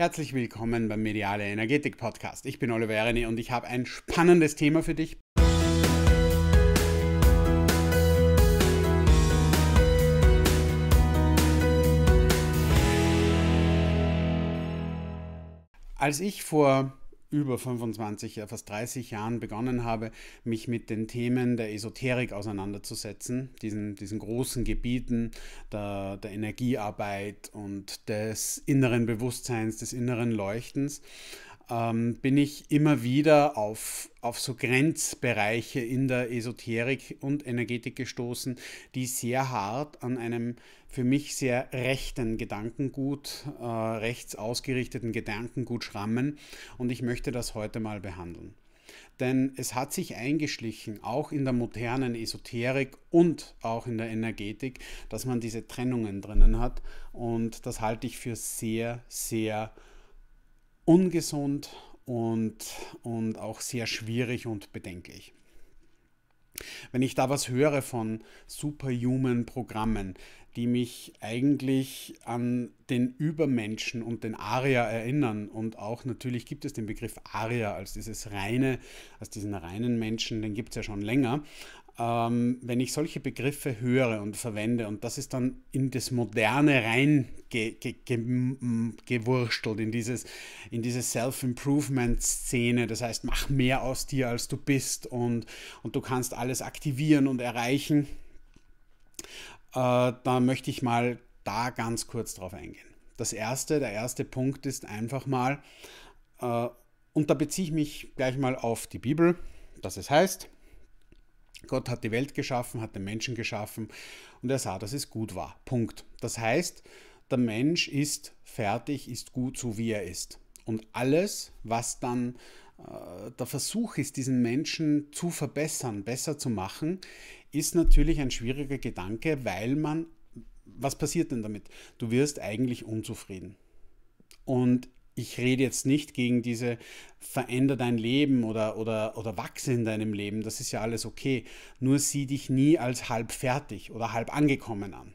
Herzlich willkommen beim Mediale Energetik Podcast. Ich bin Oliver Erini und ich habe ein spannendes Thema für dich. Als ich vor über 25, ja fast 30 Jahren begonnen habe, mich mit den Themen der Esoterik auseinanderzusetzen, diesen, diesen großen Gebieten der, der Energiearbeit und des inneren Bewusstseins, des inneren Leuchtens ähm, bin ich immer wieder auf, auf so Grenzbereiche in der Esoterik und Energetik gestoßen, die sehr hart an einem für mich sehr rechten Gedankengut, äh, rechts ausgerichteten Gedankengut schrammen. Und ich möchte das heute mal behandeln. Denn es hat sich eingeschlichen, auch in der modernen Esoterik und auch in der Energetik, dass man diese Trennungen drinnen hat. Und das halte ich für sehr, sehr wichtig ungesund und, und auch sehr schwierig und bedenklich. Wenn ich da was höre von Superhuman-Programmen, die mich eigentlich an den Übermenschen und den Arier erinnern und auch natürlich gibt es den Begriff Arier als dieses reine, als diesen reinen Menschen, den gibt es ja schon länger, ähm, wenn ich solche Begriffe höre und verwende und das ist dann in das Moderne rein ge, ge, in, dieses, in diese Self-Improvement-Szene, das heißt, mach mehr aus dir, als du bist und, und du kannst alles aktivieren und erreichen, äh, da möchte ich mal da ganz kurz drauf eingehen. Das erste, der erste Punkt ist einfach mal, äh, und da beziehe ich mich gleich mal auf die Bibel, dass es heißt, Gott hat die Welt geschaffen, hat den Menschen geschaffen und er sah, dass es gut war. Punkt. Das heißt, der Mensch ist fertig, ist gut, so wie er ist. Und alles, was dann äh, der Versuch ist, diesen Menschen zu verbessern, besser zu machen, ist natürlich ein schwieriger Gedanke, weil man, was passiert denn damit? Du wirst eigentlich unzufrieden. Und ich rede jetzt nicht gegen diese veränder dein Leben oder, oder, oder wachse in deinem Leben, das ist ja alles okay. Nur sieh dich nie als halb fertig oder halb angekommen an.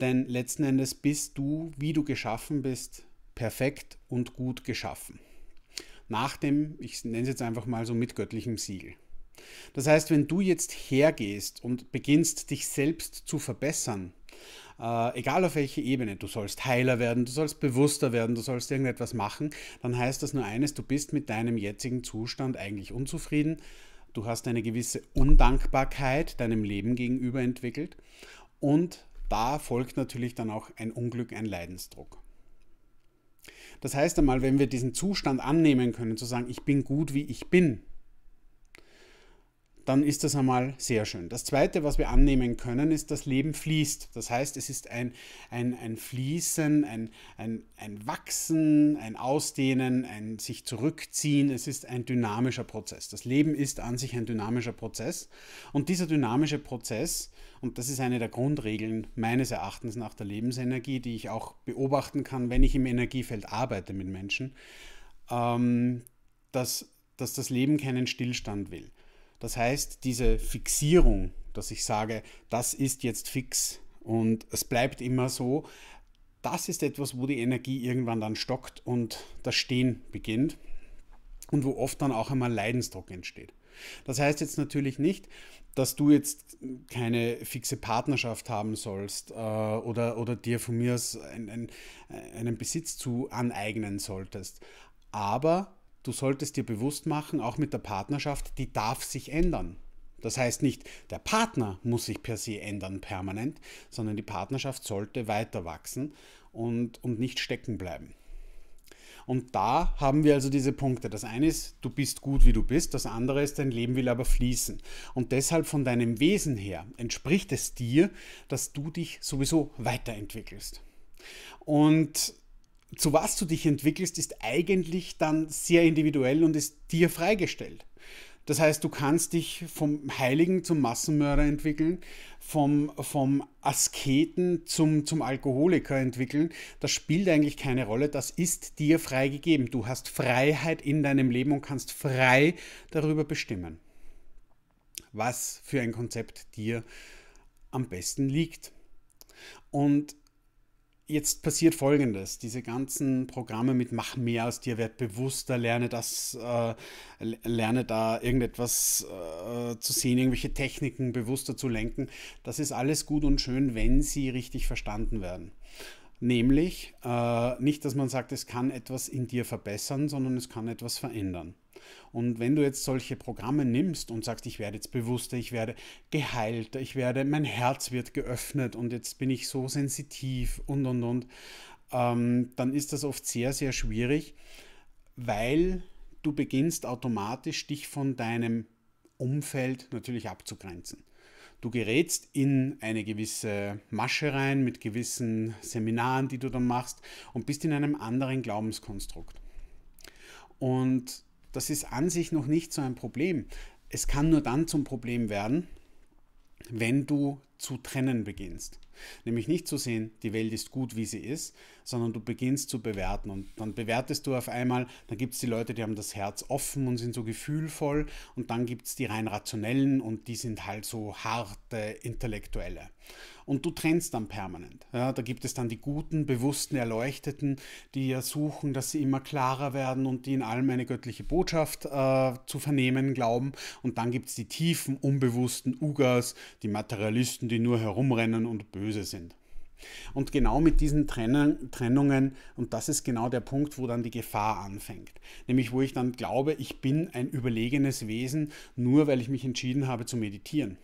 Denn letzten Endes bist du, wie du geschaffen bist, perfekt und gut geschaffen. Nach dem, ich nenne es jetzt einfach mal so mit göttlichem Siegel. Das heißt, wenn du jetzt hergehst und beginnst, dich selbst zu verbessern, äh, egal auf welche Ebene, du sollst heiler werden, du sollst bewusster werden, du sollst irgendetwas machen, dann heißt das nur eines, du bist mit deinem jetzigen Zustand eigentlich unzufrieden, du hast eine gewisse Undankbarkeit deinem Leben gegenüber entwickelt und da folgt natürlich dann auch ein Unglück, ein Leidensdruck. Das heißt einmal, wenn wir diesen Zustand annehmen können, zu sagen, ich bin gut, wie ich bin, dann ist das einmal sehr schön. Das Zweite, was wir annehmen können, ist, das Leben fließt. Das heißt, es ist ein, ein, ein Fließen, ein, ein, ein Wachsen, ein Ausdehnen, ein sich zurückziehen. Es ist ein dynamischer Prozess. Das Leben ist an sich ein dynamischer Prozess. Und dieser dynamische Prozess, und das ist eine der Grundregeln meines Erachtens nach der Lebensenergie, die ich auch beobachten kann, wenn ich im Energiefeld arbeite mit Menschen, ähm, dass, dass das Leben keinen Stillstand will. Das heißt, diese Fixierung, dass ich sage, das ist jetzt fix und es bleibt immer so, das ist etwas, wo die Energie irgendwann dann stockt und das Stehen beginnt und wo oft dann auch einmal Leidensdruck entsteht. Das heißt jetzt natürlich nicht, dass du jetzt keine fixe Partnerschaft haben sollst äh, oder, oder dir von mir aus ein, ein, einen Besitz zu aneignen solltest. Aber du solltest dir bewusst machen, auch mit der Partnerschaft, die darf sich ändern. Das heißt nicht, der Partner muss sich per se ändern permanent, sondern die Partnerschaft sollte weiter wachsen und, und nicht stecken bleiben. Und da haben wir also diese Punkte. Das eine ist, du bist gut, wie du bist. Das andere ist, dein Leben will aber fließen. Und deshalb von deinem Wesen her entspricht es dir, dass du dich sowieso weiterentwickelst. Und zu was du dich entwickelst, ist eigentlich dann sehr individuell und ist dir freigestellt. Das heißt, du kannst dich vom Heiligen zum Massenmörder entwickeln, vom, vom Asketen zum, zum Alkoholiker entwickeln. Das spielt eigentlich keine Rolle. Das ist dir freigegeben. Du hast Freiheit in deinem Leben und kannst frei darüber bestimmen, was für ein Konzept dir am besten liegt. Und Jetzt passiert Folgendes, diese ganzen Programme mit Mach mehr aus dir, werd bewusster, lerne das, äh, lerne da irgendetwas äh, zu sehen, irgendwelche Techniken bewusster zu lenken, das ist alles gut und schön, wenn sie richtig verstanden werden. Nämlich äh, nicht, dass man sagt, es kann etwas in dir verbessern, sondern es kann etwas verändern. Und wenn du jetzt solche Programme nimmst und sagst, ich werde jetzt bewusster, ich werde geheilter, ich werde, mein Herz wird geöffnet und jetzt bin ich so sensitiv und und und, ähm, dann ist das oft sehr, sehr schwierig, weil du beginnst automatisch dich von deinem Umfeld natürlich abzugrenzen. Du gerätst in eine gewisse Masche rein mit gewissen Seminaren, die du dann machst und bist in einem anderen Glaubenskonstrukt. Und das ist an sich noch nicht so ein Problem. Es kann nur dann zum Problem werden, wenn du zu trennen beginnst. Nämlich nicht zu sehen, die Welt ist gut, wie sie ist, sondern du beginnst zu bewerten. Und dann bewertest du auf einmal, dann gibt es die Leute, die haben das Herz offen und sind so gefühlvoll. Und dann gibt es die rein rationellen und die sind halt so harte Intellektuelle und du trennst dann permanent. Ja, da gibt es dann die guten, bewussten, erleuchteten, die ja suchen, dass sie immer klarer werden und die in allem eine göttliche Botschaft äh, zu vernehmen glauben. Und dann gibt es die tiefen, unbewussten Ugas, die Materialisten, die nur herumrennen und böse sind. Und genau mit diesen Trennungen, und das ist genau der Punkt, wo dann die Gefahr anfängt. Nämlich, wo ich dann glaube, ich bin ein überlegenes Wesen, nur weil ich mich entschieden habe zu meditieren.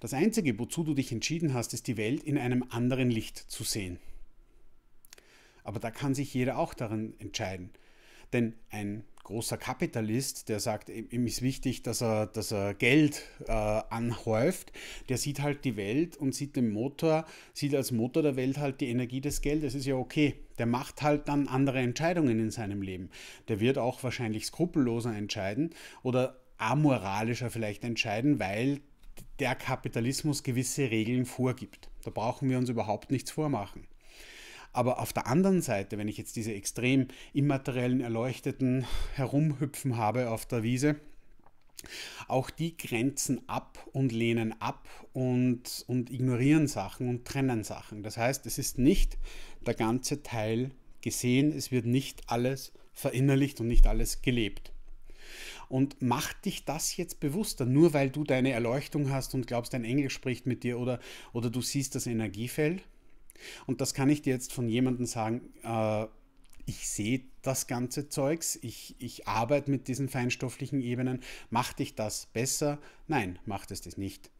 Das Einzige, wozu du dich entschieden hast, ist die Welt in einem anderen Licht zu sehen. Aber da kann sich jeder auch daran entscheiden. Denn ein großer Kapitalist, der sagt, ihm ist wichtig, dass er, dass er Geld äh, anhäuft, der sieht halt die Welt und sieht den Motor, sieht als Motor der Welt halt die Energie des Geldes. Ist ja okay. Der macht halt dann andere Entscheidungen in seinem Leben. Der wird auch wahrscheinlich skrupelloser entscheiden oder amoralischer vielleicht entscheiden, weil der Kapitalismus gewisse Regeln vorgibt. Da brauchen wir uns überhaupt nichts vormachen. Aber auf der anderen Seite, wenn ich jetzt diese extrem immateriellen Erleuchteten herumhüpfen habe auf der Wiese, auch die grenzen ab und lehnen ab und, und ignorieren Sachen und trennen Sachen. Das heißt, es ist nicht der ganze Teil gesehen, es wird nicht alles verinnerlicht und nicht alles gelebt. Und mach dich das jetzt bewusster, nur weil du deine Erleuchtung hast und glaubst, ein Engel spricht mit dir oder, oder du siehst das Energiefeld. Und das kann ich dir jetzt von jemandem sagen, äh, ich sehe das ganze Zeugs, ich, ich arbeite mit diesen feinstofflichen Ebenen, macht dich das besser? Nein, macht es das nicht.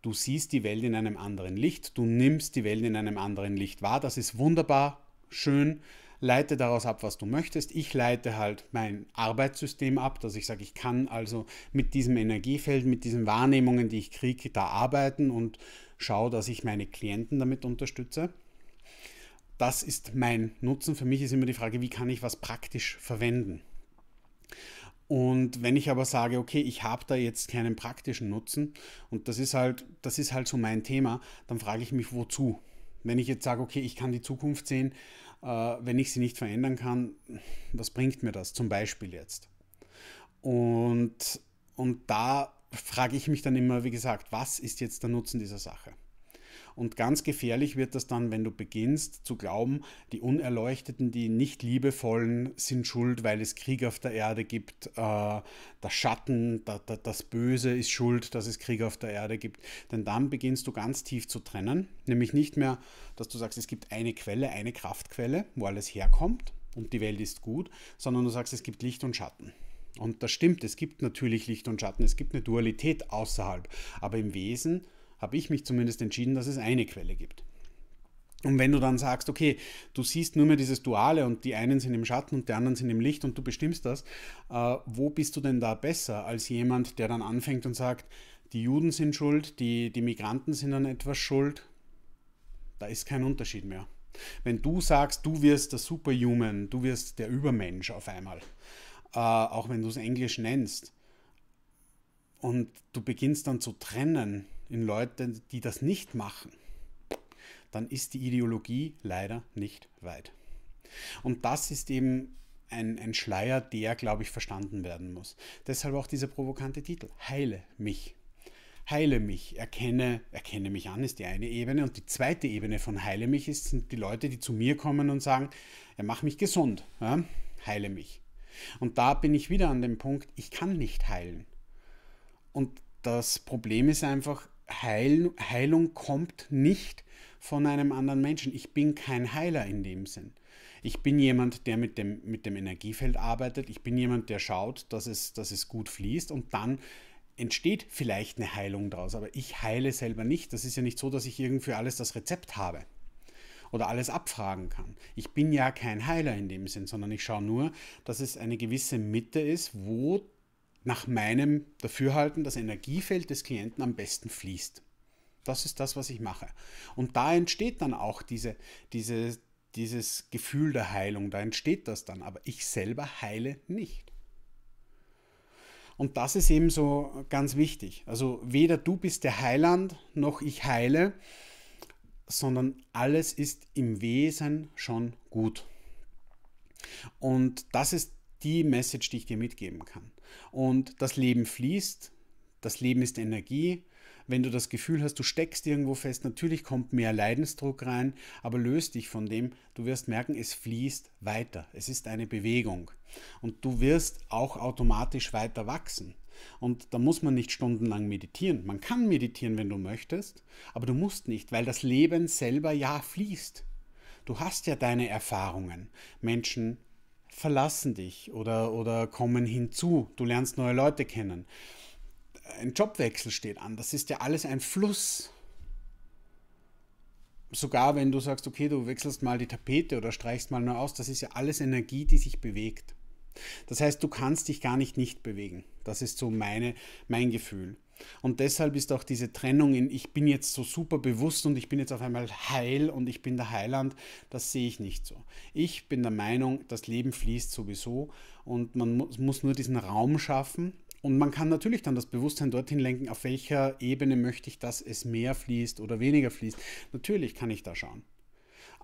Du siehst die Welt in einem anderen Licht, du nimmst die Welt in einem anderen Licht wahr, das ist wunderbar, schön, leite daraus ab, was du möchtest. Ich leite halt mein Arbeitssystem ab, dass ich sage, ich kann also mit diesem Energiefeld, mit diesen Wahrnehmungen, die ich kriege, da arbeiten und schaue, dass ich meine Klienten damit unterstütze. Das ist mein Nutzen. Für mich ist immer die Frage, wie kann ich was praktisch verwenden? Und wenn ich aber sage, okay, ich habe da jetzt keinen praktischen Nutzen und das ist halt, das ist halt so mein Thema, dann frage ich mich, wozu? Wenn ich jetzt sage, okay, ich kann die Zukunft sehen äh, wenn ich sie nicht verändern kann, was bringt mir das zum Beispiel jetzt? Und, und da frage ich mich dann immer, wie gesagt, was ist jetzt der Nutzen dieser Sache? Und ganz gefährlich wird das dann, wenn du beginnst zu glauben, die Unerleuchteten, die nicht liebevollen sind schuld, weil es Krieg auf der Erde gibt. Äh, der Schatten, das Böse ist schuld, dass es Krieg auf der Erde gibt. Denn dann beginnst du ganz tief zu trennen. Nämlich nicht mehr, dass du sagst, es gibt eine Quelle, eine Kraftquelle, wo alles herkommt und die Welt ist gut, sondern du sagst, es gibt Licht und Schatten. Und das stimmt, es gibt natürlich Licht und Schatten, es gibt eine Dualität außerhalb. Aber im Wesen habe ich mich zumindest entschieden, dass es eine Quelle gibt. Und wenn du dann sagst, okay, du siehst nur mehr dieses Duale und die einen sind im Schatten und die anderen sind im Licht und du bestimmst das, äh, wo bist du denn da besser als jemand, der dann anfängt und sagt, die Juden sind schuld, die, die Migranten sind an etwas schuld? Da ist kein Unterschied mehr. Wenn du sagst, du wirst der Superhuman, du wirst der Übermensch auf einmal, äh, auch wenn du es Englisch nennst, und du beginnst dann zu trennen, in Leuten, die das nicht machen, dann ist die Ideologie leider nicht weit. Und das ist eben ein, ein Schleier, der, glaube ich, verstanden werden muss. Deshalb auch dieser provokante Titel, Heile mich. Heile mich, erkenne, erkenne mich an, ist die eine Ebene. Und die zweite Ebene von Heile mich ist, sind die Leute, die zu mir kommen und sagen, ja, mach mich gesund, ja, heile mich. Und da bin ich wieder an dem Punkt, ich kann nicht heilen. Und das Problem ist einfach, Heil, Heilung kommt nicht von einem anderen Menschen. Ich bin kein Heiler in dem Sinn. Ich bin jemand, der mit dem, mit dem Energiefeld arbeitet. Ich bin jemand, der schaut, dass es, dass es gut fließt und dann entsteht vielleicht eine Heilung daraus. Aber ich heile selber nicht. Das ist ja nicht so, dass ich irgendwie alles das Rezept habe oder alles abfragen kann. Ich bin ja kein Heiler in dem Sinn, sondern ich schaue nur, dass es eine gewisse Mitte ist, wo nach meinem Dafürhalten das Energiefeld des Klienten am besten fließt. Das ist das, was ich mache. Und da entsteht dann auch diese, diese, dieses Gefühl der Heilung, da entsteht das dann, aber ich selber heile nicht. Und das ist eben so ganz wichtig. Also weder du bist der Heiland, noch ich heile, sondern alles ist im Wesen schon gut. Und das ist die Message, die ich dir mitgeben kann. Und das Leben fließt, das Leben ist Energie. Wenn du das Gefühl hast, du steckst irgendwo fest, natürlich kommt mehr Leidensdruck rein, aber löst dich von dem. Du wirst merken, es fließt weiter. Es ist eine Bewegung. Und du wirst auch automatisch weiter wachsen. Und da muss man nicht stundenlang meditieren. Man kann meditieren, wenn du möchtest, aber du musst nicht, weil das Leben selber ja fließt. Du hast ja deine Erfahrungen. Menschen verlassen dich oder, oder kommen hinzu. Du lernst neue Leute kennen. Ein Jobwechsel steht an. Das ist ja alles ein Fluss. Sogar wenn du sagst, okay, du wechselst mal die Tapete oder streichst mal neu aus, das ist ja alles Energie, die sich bewegt. Das heißt, du kannst dich gar nicht nicht bewegen. Das ist so meine, mein Gefühl. Und deshalb ist auch diese Trennung in ich bin jetzt so super bewusst und ich bin jetzt auf einmal heil und ich bin der Heiland, das sehe ich nicht so. Ich bin der Meinung, das Leben fließt sowieso und man muss nur diesen Raum schaffen, und man kann natürlich dann das Bewusstsein dorthin lenken, auf welcher Ebene möchte ich, dass es mehr fließt oder weniger fließt. Natürlich kann ich da schauen.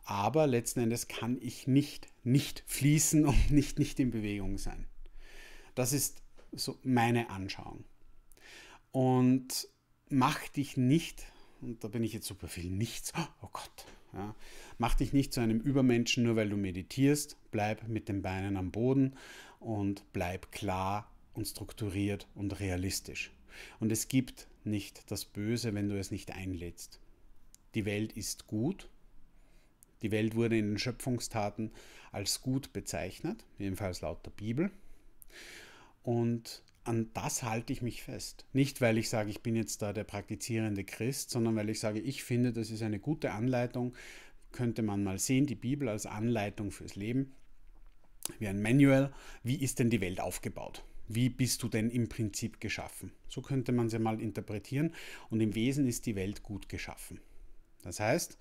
Aber letzten Endes kann ich nicht nicht fließen und nicht nicht in Bewegung sein. Das ist so meine Anschauung. Und mach dich nicht, und da bin ich jetzt super viel nichts, oh Gott, ja, mach dich nicht zu einem Übermenschen, nur weil du meditierst. Bleib mit den Beinen am Boden und bleib klar und strukturiert und realistisch. Und es gibt nicht das Böse, wenn du es nicht einlädst. Die Welt ist gut. Die Welt wurde in den Schöpfungstaten als gut bezeichnet, jedenfalls laut der Bibel. Und an das halte ich mich fest. Nicht, weil ich sage, ich bin jetzt da der praktizierende Christ, sondern weil ich sage, ich finde, das ist eine gute Anleitung, könnte man mal sehen, die Bibel als Anleitung fürs Leben, wie ein Manual, wie ist denn die Welt aufgebaut? Wie bist du denn im Prinzip geschaffen? So könnte man sie mal interpretieren und im Wesen ist die Welt gut geschaffen. Das heißt,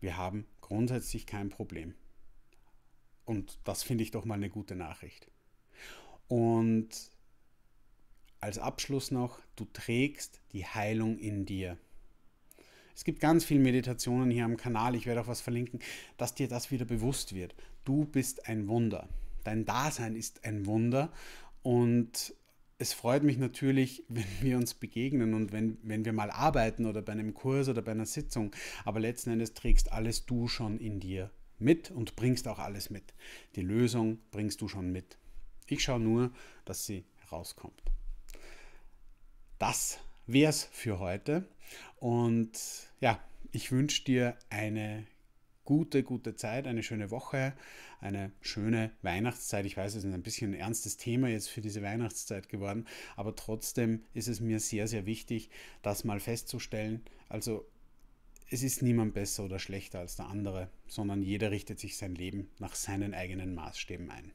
wir haben grundsätzlich kein Problem. Und das finde ich doch mal eine gute Nachricht. Und als Abschluss noch, du trägst die Heilung in dir. Es gibt ganz viele Meditationen hier am Kanal, ich werde auch was verlinken, dass dir das wieder bewusst wird. Du bist ein Wunder. Dein Dasein ist ein Wunder und es freut mich natürlich, wenn wir uns begegnen und wenn, wenn wir mal arbeiten oder bei einem Kurs oder bei einer Sitzung. Aber letzten Endes trägst alles du schon in dir mit und bringst auch alles mit. Die Lösung bringst du schon mit. Ich schaue nur, dass sie rauskommt. Das wäre es für heute. Und ja, ich wünsche dir eine gute, gute Zeit, eine schöne Woche, eine schöne Weihnachtszeit. Ich weiß, es ist ein bisschen ein ernstes Thema jetzt für diese Weihnachtszeit geworden, aber trotzdem ist es mir sehr, sehr wichtig, das mal festzustellen. Also es ist niemand besser oder schlechter als der andere, sondern jeder richtet sich sein Leben nach seinen eigenen Maßstäben ein.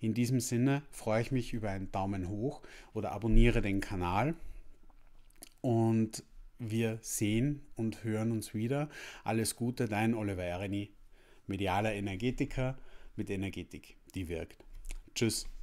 In diesem Sinne freue ich mich über einen Daumen hoch oder abonniere den Kanal und wir sehen und hören uns wieder. Alles Gute, dein Oliver Ereni, medialer Energetiker mit Energetik, die wirkt. Tschüss.